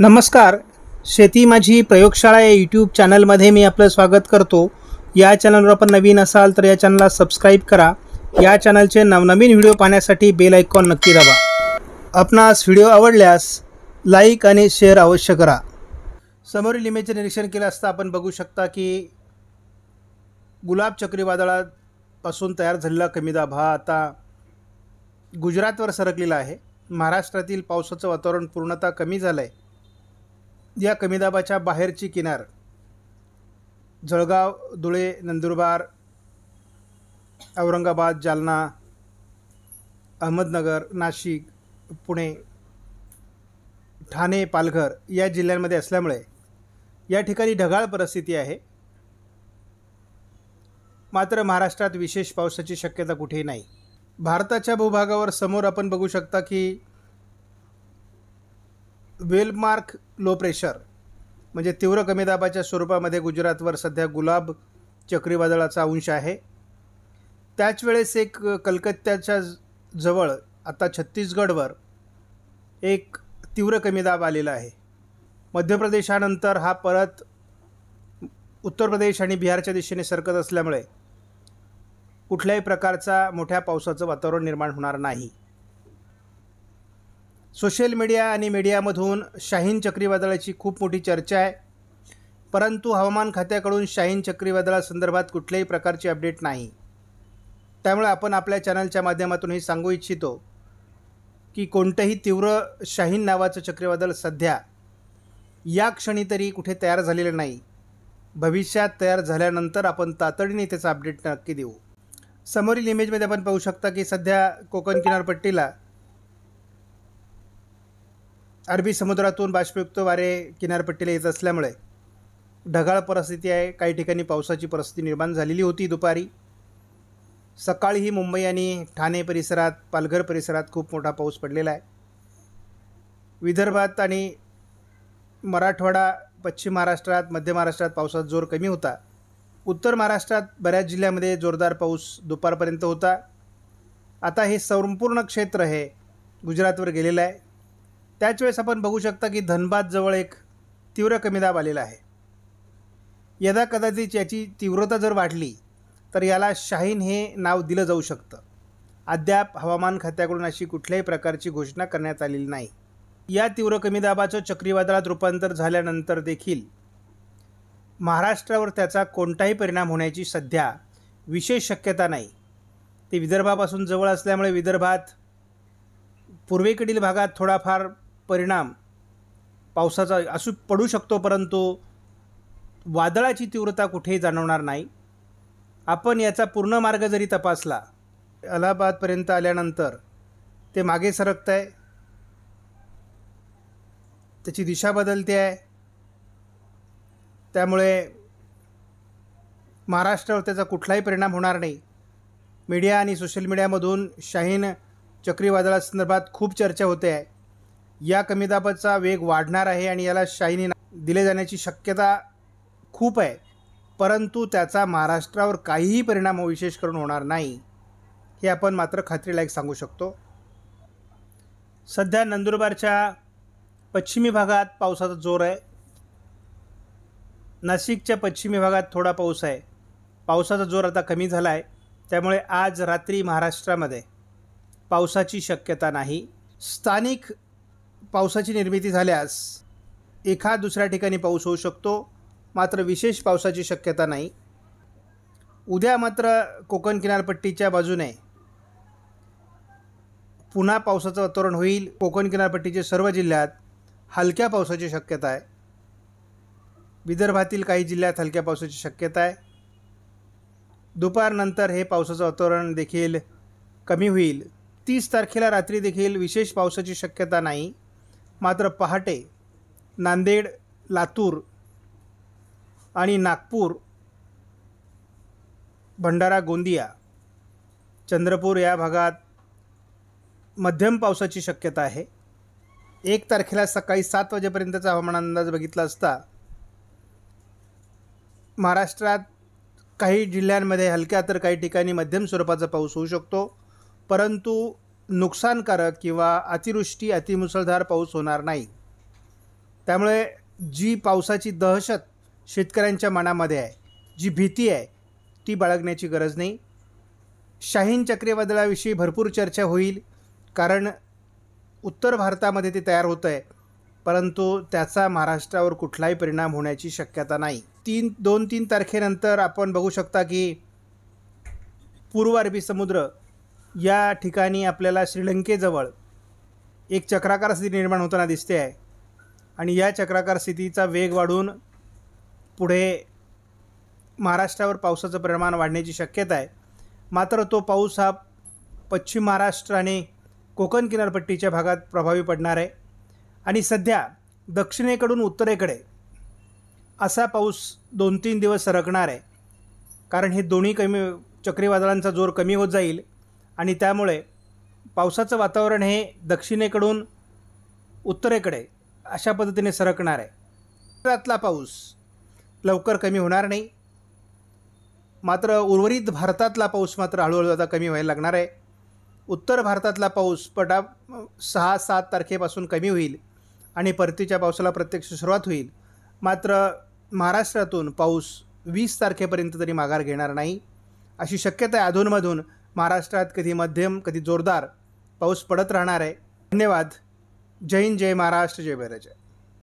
नमस्कार शेती माझी प्रयोगशाळा या यूट्यूब चॅनलमध्ये मी आपलं स्वागत करतो या चॅनलवर आपण नवीन असाल तर या चॅनलला सबस्क्राईब करा या चॅनलचे नवनवीन व्हिडिओ पाहण्यासाठी बेल आयकॉन नक्की दाबा आपणास व्हिडिओ आवडल्यास लाईक आणि शेअर अवश्य करा समोरील इमेजचे निरीक्षण केलं असता आपण बघू शकता की गुलाब चक्रीवादळापासून तयार झालेला कमी दाब आता गुजरातवर सरकलेला आहे महाराष्ट्रातील पावसाचं वातावरण पूर्णतः कमी झालं आहे या कमीदाबाच्या बाहेरची किनार जळगाव धुळे नंदुरबार औरंगाबाद जालना अहमदनगर नाशिक पुणे ठाणे पालघर या जिल्ह्यांमध्ये असल्यामुळे या ठिकाणी ढगाळ परिस्थिती आहे मात्र महाराष्ट्रात विशेष पावसाची शक्यता कुठेही नाही भारताच्या भूभागावर समोर आपण बघू शकता की वेलमार्क लो प्रेशर म्हणजे तीव्र कमी दाबाच्या स्वरूपामध्ये गुजरातवर सध्या गुलाब चक्रीवादळाचा अंश आहे त्याच वेळेस एक कलकत्त्याच्या जवळ आता छत्तीसगडवर एक तीव्र कमी दाब आलेला आहे मध्य प्रदेशानंतर हा परत उत्तर प्रदेश आणि बिहारच्या दिशेने सरकत असल्यामुळे कुठल्याही प्रकारचा मोठ्या पावसाचं वातावरण निर्माण होणार नाही सोशल मीडिया आणि मीडियामधून शाहीन चक्रीवादळाची खूप मोठी चर्चा आहे परंतु हवामान खात्याकडून शाहीन चक्रीवादळासंदर्भात कुठल्याही प्रकारची अपडेट नाही त्यामुळे आपण आपल्या चॅनलच्या माध्यमातून हे सांगू इच्छितो की कोणतंही तीव्र शाहीन नावाचं चक्रीवादळ सध्या या क्षणी तरी कुठे तयार झालेलं नाही भविष्यात तयार झाल्यानंतर आपण तातडीने त्याचा अपडेट नक्की देऊ समोरील इमेजमध्ये आपण पाहू शकता की सध्या कोकण किनारपट्टीला अरबी समुद्रातून बाष्पयुक्त वारे किनारपट्टीला येत असल्यामुळे ढगाळ परिस्थिती आहे काही ठिकाणी पावसाची परिस्थिती निर्माण झालेली होती दुपारी सकाळीही मुंबई आणि ठाणे परिसरात पालघर परिसरात खूप मोठा पाऊस पडलेला आहे विदर्भात आणि मराठवाडा पश्चिम महाराष्ट्रात मध्य महाराष्ट्रात पावसात जोर कमी होता उत्तर महाराष्ट्रात बऱ्याच जिल्ह्यामध्ये जोरदार पाऊस दुपारपर्यंत होता आता हे संपूर्ण क्षेत्र हे गुजरातवर गेलेलं आहे त्याच वेळेस आपण बघू शकता की धनबादजवळ एक तीव्र कमीदाब आलेला आहे यदा कदाचित याची तीव्रता जर वाढली तर याला शाहीन हे नाव दिलं जाऊ शकतं अद्याप हवामान खात्याकडून अशी कुठल्याही प्रकारची घोषणा करण्यात आलेली नाही या तीव्र कमीदाबाचं चक्रीवादळात रूपांतर झाल्यानंतर देखील महाराष्ट्रावर त्याचा कोणताही परिणाम होण्याची सध्या विशेष शक्यता नाही ते विदर्भापासून जवळ असल्यामुळे विदर्भात पूर्वेकडील भागात थोडाफार परिणाम पावसाचा असू पडू शकतो परंतु वादळाची तीव्रता कुठेही जाणवणार नाही आपण याचा पूर्ण मार्ग जरी तपासला अलाहाबादपर्यंत आल्यानंतर ते मागे सरकत आहे त्याची दिशा बदलते आहे त्यामुळे महाराष्ट्रावर त्याचा कुठलाही परिणाम होणार नाही मीडिया आणि सोशल मीडियामधून शाहीन चक्रीवादळासंदर्भात खूप चर्चा होते आहे या कमी दाबाचा वेग वाढणार आहे आणि याला शाईनी दिले जाण्याची शक्यता खूप आहे परंतु त्याचा महाराष्ट्रावर काहीही परिणाम हो- विशेष करून होणार नाही हे आपण मात्र खात्रीलायक सांगू शकतो सध्या नंदुरबारच्या पश्चिमी भागात पावसाचा जोर आहे नाशिकच्या पश्चिमी भागात थोडा पाऊस आहे पावसाचा जोर आता कमी झाला आहे त्यामुळे आज रात्री महाराष्ट्रामध्ये पावसाची शक्यता नाही स्थानिक पावसाची निर्मिती झाल्यास एखाद दुसऱ्या ठिकाणी पाऊस होऊ शकतो मात्र विशेष पावसाची शक्यता नाही उद्या मात्र कोकण किनारपट्टीच्या बाजूने पुन्हा पावसाचं वातावरण होईल कोकण किनारपट्टीचे सर्व जिल्ह्यात हलक्या पावसाची शक्यता आहे विदर्भातील काही जिल्ह्यात हलक्या पावसाची शक्यता आहे दुपारनंतर हे पावसाचं वातावरण देखील कमी होईल तीस तारखेला रात्री देखील विशेष पावसाची शक्यता नाही मात्र पहाटे नांदेड लातूर आणि नागपूर भंडारा गोंदिया चंद्रपूर या भागात मध्यम पावसाची शक्यता आहे एक तारखेला सकाळी सात वाजेपर्यंतचा हवामान अंदाज बघितला असता महाराष्ट्रात काही जिल्ह्यांमध्ये हलक्या तर काही ठिकाणी मध्यम स्वरूपाचा पाऊस होऊ शकतो परंतु नुकसानकारक किंवा अतिवृष्टी अतिमुसळधार पाऊस होणार नाही त्यामुळे जी पावसाची दहशत शेतकऱ्यांच्या मनामध्ये आहे जी भीती आहे ती बाळगण्याची गरज नाही शाहीन चक्रीवादळाविषयी भरपूर चर्चा होईल कारण उत्तर भारतामध्ये ते तयार होतं आहे परंतु त्याचा महाराष्ट्रावर कुठलाही परिणाम होण्याची शक्यता नाही तीन दोन तीन तारखेनंतर आपण बघू शकता की पूर्व अरबी समुद्र या ठिकाणी आपल्याला श्रीलंकेजवळ एक चक्राकार स्थिती निर्माण होताना दिसते आहे आणि या चक्राकार स्थितीचा वेग वाढून पुढे महाराष्ट्रावर पावसाचं प्रमाण वाढण्याची शक्यता आहे मात्र तो पाऊस हा पश्चिम महाराष्ट्र आणि कोकण किनारपट्टीच्या भागात प्रभावी पडणार आहे आणि सध्या दक्षिणेकडून उत्तरेकडे असा पाऊस दोन तीन दिवस सरकणार आहे कारण हे दोन्ही कमी चक्रीवादळांचा जोर कमी होत जाईल आणि त्यामुळे पावसाचं वातावरण हे दक्षिणेकडून उत्तरेकडे अशा पद्धतीने सरकणार आहे त्यातला पाऊस लवकर कमी होणार नाही मात्र उर्वरित भारतातला पाऊस मात्र हळूहळू आता कमी व्हायला लागणार आहे उत्तर भारतातला पाऊस पटा सहा सात तारखेपासून कमी होईल आणि परतीच्या पावसाला प्रत्यक्ष सुरुवात होईल मात्र महाराष्ट्रातून पाऊस वीस तारखेपर्यंत तरी माघार घेणार नाही अशी शक्यता आहे अधूनमधून महाराष्ट्रात कधी मध्यम कधी जोरदार पाऊस पडत राहणार आहे धन्यवाद जय हिंद जय महाराष्ट्र जय भैरजय